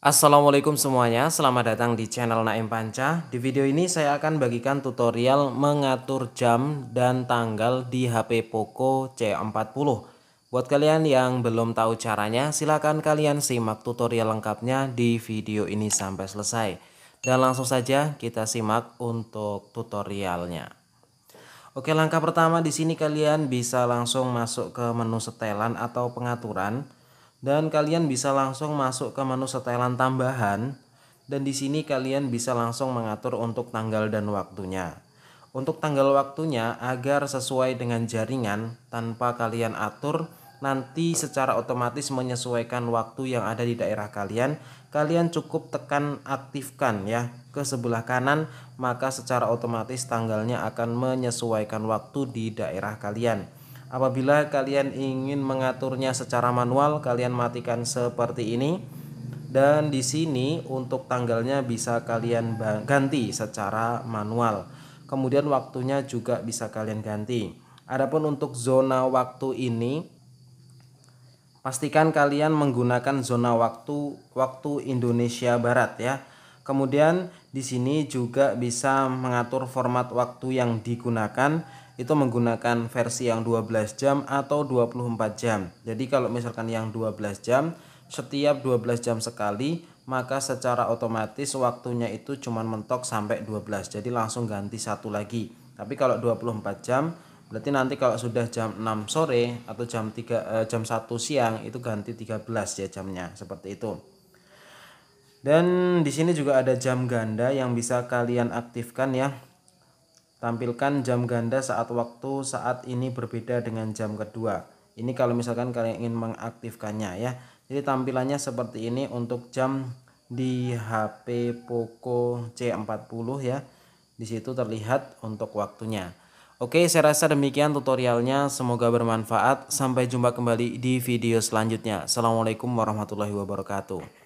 Assalamualaikum semuanya, selamat datang di channel Naim Panca Di video ini saya akan bagikan tutorial mengatur jam dan tanggal di HP Poco C40 Buat kalian yang belum tahu caranya, silakan kalian simak tutorial lengkapnya di video ini sampai selesai Dan langsung saja kita simak untuk tutorialnya Oke langkah pertama di sini kalian bisa langsung masuk ke menu setelan atau pengaturan dan kalian bisa langsung masuk ke menu setelan tambahan dan di sini kalian bisa langsung mengatur untuk tanggal dan waktunya. Untuk tanggal waktunya agar sesuai dengan jaringan tanpa kalian atur nanti secara otomatis menyesuaikan waktu yang ada di daerah kalian. Kalian cukup tekan aktifkan ya ke sebelah kanan maka secara otomatis tanggalnya akan menyesuaikan waktu di daerah kalian. Apabila kalian ingin mengaturnya secara manual, kalian matikan seperti ini. Dan di sini untuk tanggalnya bisa kalian ganti secara manual. Kemudian waktunya juga bisa kalian ganti. Adapun untuk zona waktu ini pastikan kalian menggunakan zona waktu waktu Indonesia Barat ya. Kemudian di sini juga bisa mengatur format waktu yang digunakan itu menggunakan versi yang 12 jam atau 24 jam. Jadi kalau misalkan yang 12 jam setiap 12 jam sekali maka secara otomatis waktunya itu cuma mentok sampai 12 jadi langsung ganti satu lagi tapi kalau 24 jam berarti nanti kalau sudah jam 6 sore atau jam 3 eh, jam 1 siang itu ganti 13 ya jamnya seperti itu dan di sini juga ada jam ganda yang bisa kalian aktifkan ya Tampilkan jam ganda saat waktu saat ini berbeda dengan jam kedua. Ini kalau misalkan kalian ingin mengaktifkannya ya. Jadi tampilannya seperti ini untuk jam di HP Poco C40 ya. Di situ terlihat untuk waktunya. Oke, saya rasa demikian tutorialnya. Semoga bermanfaat. Sampai jumpa kembali di video selanjutnya. Assalamualaikum warahmatullahi wabarakatuh.